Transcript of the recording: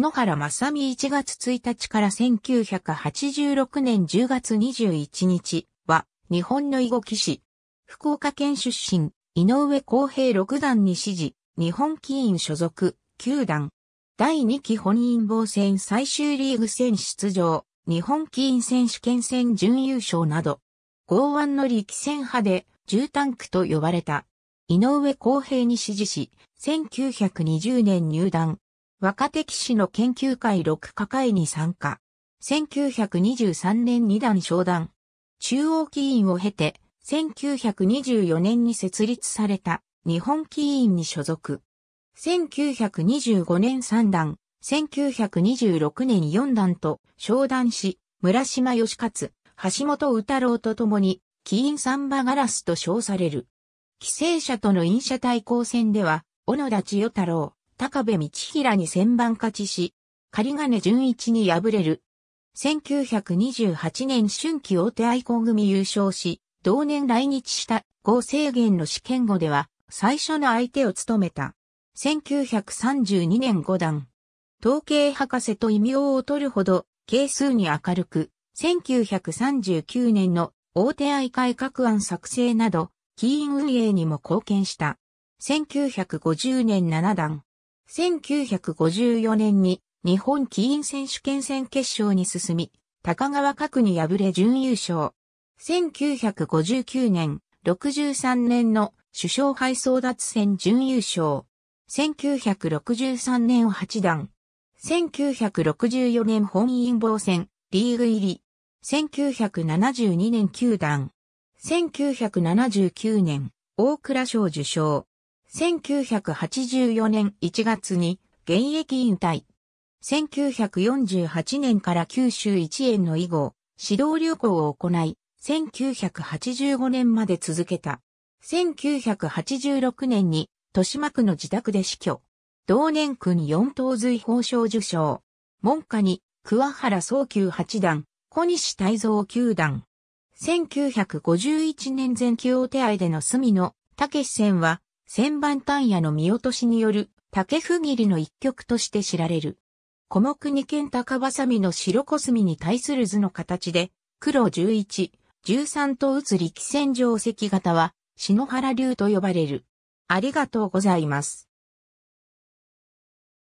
篠原正美1月1日から1986年10月21日は、日本の囲碁棋士。福岡県出身、井上康平六段に支持、日本棋院所属、九段。第2期本因坊戦最終リーグ戦出場、日本棋院選手権戦準優勝など、剛腕の力戦派で、タンクと呼ばれた。井上康平に支持し、1920年入団、若手騎士の研究会6課会に参加。1923年2段商談。中央起員を経て、1924年に設立された日本起員に所属。1925年3段、1926年4段と商談し、村島義勝、橋本宇太郎と共に、員サ三馬ガラスと称される。寄生者との飲者対抗戦では、小野田千代太郎、高部道平に千番勝ちし、仮金純一に敗れる。1928年春季大手愛好組優勝し、同年来日した合制限の試験後では最初の相手を務めた。1932年5段。統計博士と異名を取るほど、係数に明るく、1939年の大手愛改革案作成など、キーン運営にも貢献した。1950年7段。1954年に日本棋院選手権戦決勝に進み、高川角に敗れ準優勝。1959年、63年の首相杯争奪戦準優勝。1963年八段。1964年本因坊戦、リーグ入り。1972年九段。1979年、大倉賞受賞。1984年1月に現役引退。1948年から九州一円の以後、指導流行を行い、1985年まで続けた。1986年に豊島区の自宅で死去。同年区に四等随法賞受賞。門下に桑原総球八段、小西大蔵九段。1951年前期大手合での隅の、武戦は旋盤単野の見落としによる竹不ぎりの一曲として知られる。小目二剣高ばさみの白コスミに対する図の形で、黒11、13と打つ力戦定石型は、篠原流と呼ばれる。ありがとうございます。